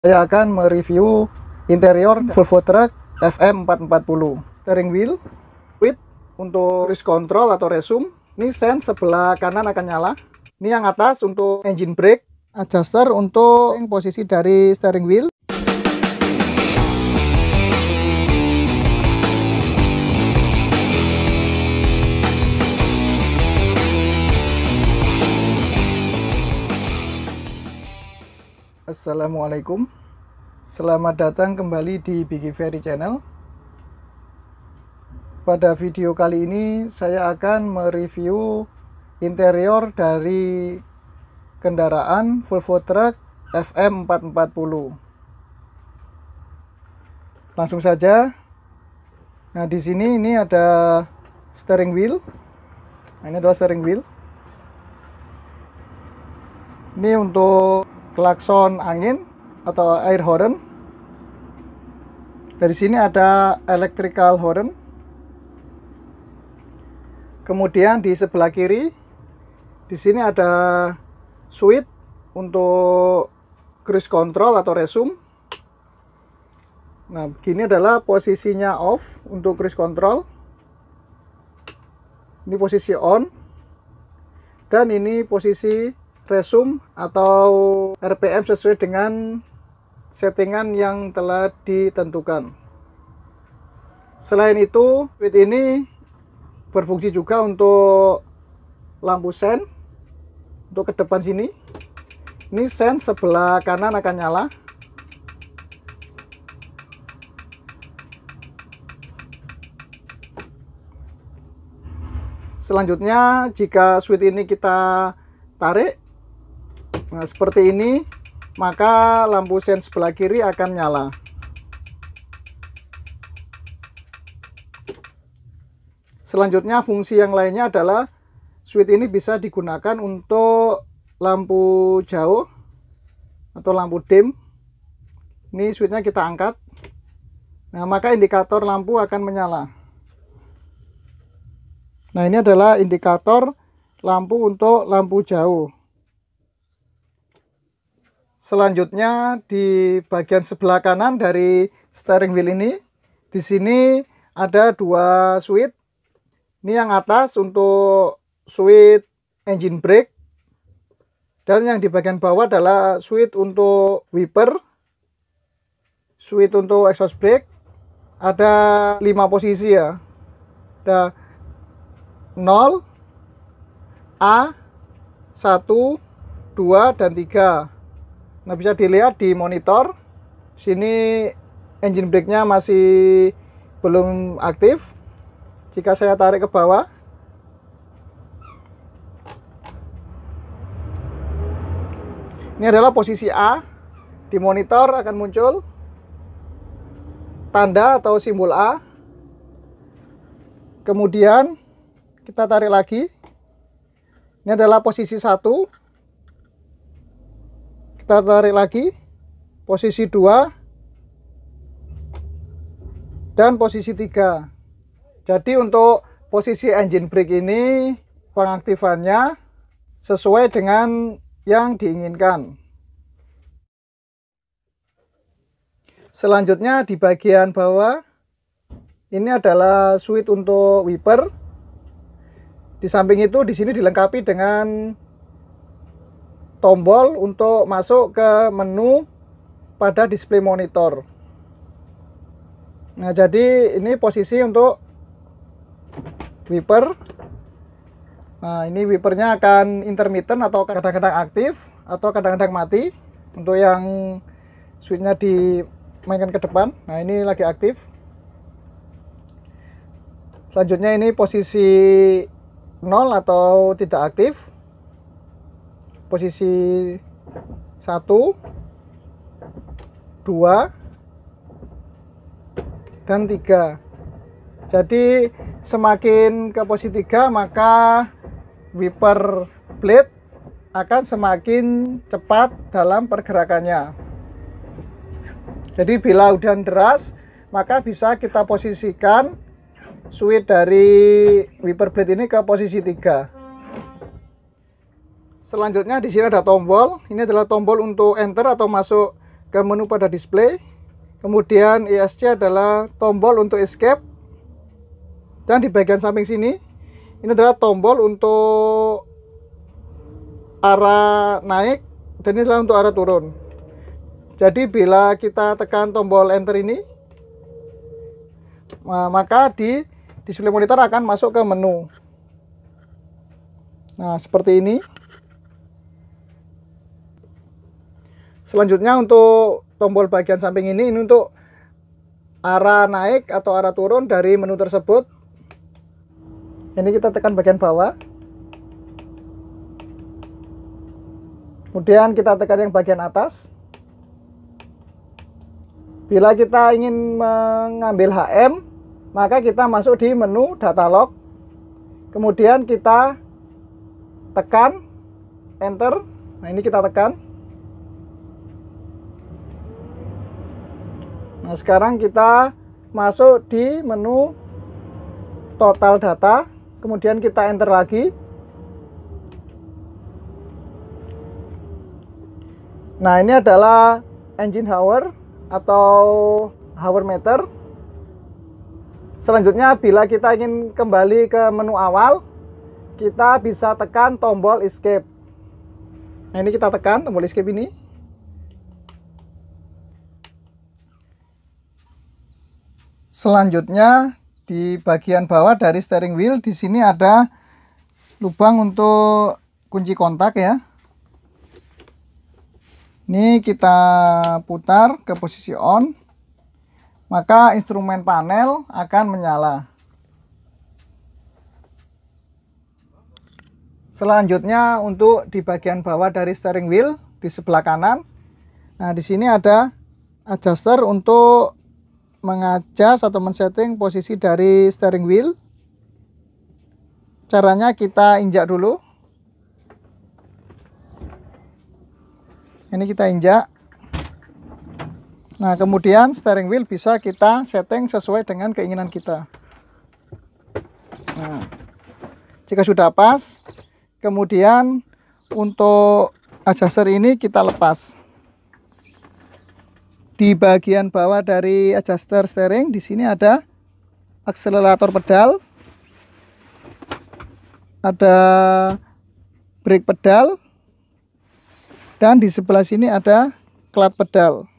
saya akan mereview interior Volvo truck FM440 steering wheel with untuk cruise control atau resume ini sen sebelah kanan akan nyala ini yang atas untuk engine brake adjuster untuk posisi dari steering wheel Assalamualaikum Selamat datang kembali di Biggy Ferry Channel Pada video kali ini saya akan mereview interior dari kendaraan Volvo Truck FM440 Langsung saja Nah di sini ini ada steering wheel Nah, ini adalah steering wheel ini untuk klakson angin atau air horn. Dari sini ada electrical horn. Kemudian di sebelah kiri di sini ada switch untuk cruise control atau resume. Nah, begini adalah posisinya off untuk cruise control. Ini posisi on. Dan ini posisi resum atau RPM sesuai dengan settingan yang telah ditentukan. Selain itu, fit ini berfungsi juga untuk lampu sen untuk ke depan sini. Ini sen sebelah kanan akan nyala. Selanjutnya, jika switch ini kita tarik, Nah, seperti ini, maka lampu sen sebelah kiri akan nyala. Selanjutnya fungsi yang lainnya adalah switch ini bisa digunakan untuk lampu jauh atau lampu dim. Ini switchnya kita angkat. Nah, maka indikator lampu akan menyala. Nah, ini adalah indikator lampu untuk lampu jauh. Selanjutnya di bagian sebelah kanan dari steering wheel ini, di sini ada dua switch. Ini yang atas untuk switch engine brake dan yang di bagian bawah adalah switch untuk wiper, switch untuk exhaust brake. Ada 5 posisi ya. Ada 0 A 1 2 dan 3. Nah, bisa dilihat di monitor. Sini engine brake-nya masih belum aktif. Jika saya tarik ke bawah, Ini adalah posisi A. Di monitor akan muncul tanda atau simbol A. Kemudian kita tarik lagi. Ini adalah posisi 1 kita tarik lagi posisi 2 dan posisi 3 jadi untuk posisi engine brake ini pengaktifannya sesuai dengan yang diinginkan selanjutnya di bagian bawah ini adalah switch untuk wiper di samping itu di sini dilengkapi dengan tombol untuk masuk ke menu pada display monitor. Nah, jadi ini posisi untuk wiper. Nah, ini wipernya akan intermittent atau kadang-kadang aktif atau kadang-kadang mati. Untuk yang switchnya dimainkan ke depan. Nah, ini lagi aktif. Selanjutnya ini posisi nol atau tidak aktif posisi satu, dua, dan tiga. jadi semakin ke posisi tiga maka wiper blade akan semakin cepat dalam pergerakannya jadi bila hujan deras maka bisa kita posisikan switch dari wiper blade ini ke posisi tiga. Selanjutnya di sini ada tombol. Ini adalah tombol untuk enter atau masuk ke menu pada display. Kemudian ESC adalah tombol untuk escape. Dan di bagian samping sini ini adalah tombol untuk arah naik dan ini adalah untuk arah turun. Jadi bila kita tekan tombol enter ini maka di display monitor akan masuk ke menu. Nah, seperti ini. Selanjutnya untuk tombol bagian samping ini ini untuk arah naik atau arah turun dari menu tersebut. Ini kita tekan bagian bawah. Kemudian kita tekan yang bagian atas. Bila kita ingin mengambil HM, maka kita masuk di menu data log. Kemudian kita tekan enter. Nah, ini kita tekan. Nah, sekarang kita masuk di menu total data, kemudian kita enter lagi. Nah, ini adalah engine hour atau hour meter. Selanjutnya, bila kita ingin kembali ke menu awal, kita bisa tekan tombol escape. Nah, ini kita tekan tombol escape ini. Selanjutnya di bagian bawah dari steering wheel di sini ada lubang untuk kunci kontak ya. Ini kita putar ke posisi on. Maka instrumen panel akan menyala. Selanjutnya untuk di bagian bawah dari steering wheel di sebelah kanan. Nah, di sini ada adjuster untuk mengajas atau men-setting posisi dari steering wheel. Caranya kita injak dulu. Ini kita injak. Nah, kemudian steering wheel bisa kita setting sesuai dengan keinginan kita. Nah, jika sudah pas, kemudian untuk adjuster ini kita lepas di bagian bawah dari adjuster steering di sini ada akselerator pedal ada brake pedal dan di sebelah sini ada clutch pedal